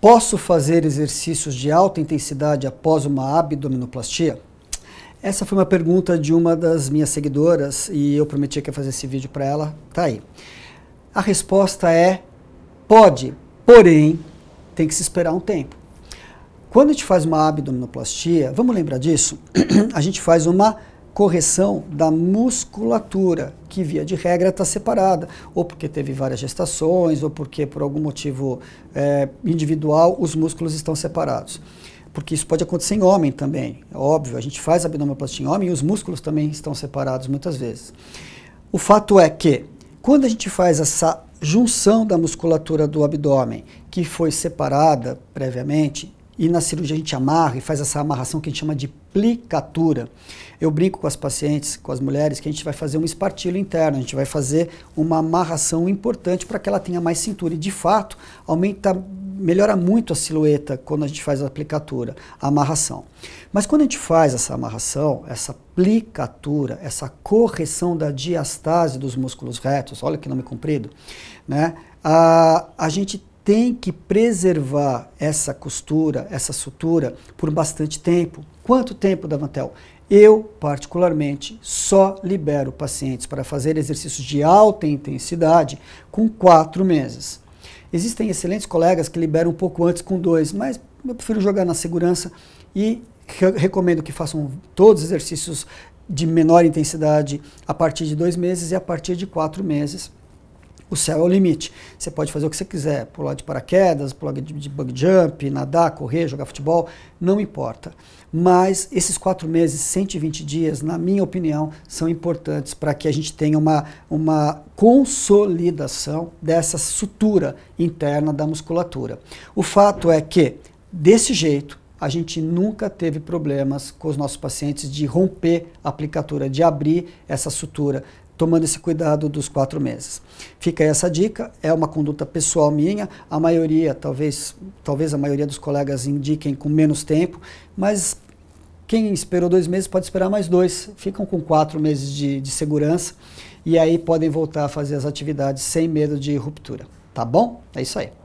Posso fazer exercícios de alta intensidade após uma abdominoplastia? Essa foi uma pergunta de uma das minhas seguidoras e eu prometi que ia fazer esse vídeo para ela. Tá aí. A resposta é pode, porém tem que se esperar um tempo. Quando a gente faz uma abdominoplastia, vamos lembrar disso? a gente faz uma correção da musculatura, que via de regra está separada, ou porque teve várias gestações, ou porque por algum motivo é, individual os músculos estão separados. Porque isso pode acontecer em homem também, é óbvio, a gente faz abdominoplastia em homem e os músculos também estão separados muitas vezes. O fato é que, quando a gente faz essa junção da musculatura do abdômen, que foi separada previamente, e na cirurgia a gente amarra e faz essa amarração que a gente chama de plicatura. Eu brinco com as pacientes, com as mulheres, que a gente vai fazer um espartilho interno, a gente vai fazer uma amarração importante para que ela tenha mais cintura. E de fato, aumenta, melhora muito a silhueta quando a gente faz a plicatura, a amarração. Mas quando a gente faz essa amarração, essa plicatura, essa correção da diastase dos músculos retos, olha que nome comprido, né? A, ah, a gente tem que preservar essa costura, essa sutura, por bastante tempo. Quanto tempo, Davantel? Eu, particularmente, só libero pacientes para fazer exercícios de alta intensidade com quatro meses. Existem excelentes colegas que liberam um pouco antes com dois, mas eu prefiro jogar na segurança e recomendo que façam todos os exercícios de menor intensidade a partir de dois meses e a partir de quatro meses o céu é o limite. Você pode fazer o que você quiser, pular de paraquedas, pular de bug jump, nadar, correr, jogar futebol, não importa. Mas esses quatro meses, 120 dias, na minha opinião, são importantes para que a gente tenha uma, uma consolidação dessa sutura interna da musculatura. O fato é que, desse jeito, a gente nunca teve problemas com os nossos pacientes de romper a aplicatura, de abrir essa sutura, tomando esse cuidado dos quatro meses. Fica essa dica, é uma conduta pessoal minha, a maioria, talvez, talvez a maioria dos colegas indiquem com menos tempo, mas quem esperou dois meses pode esperar mais dois, ficam com quatro meses de, de segurança e aí podem voltar a fazer as atividades sem medo de ruptura. Tá bom? É isso aí.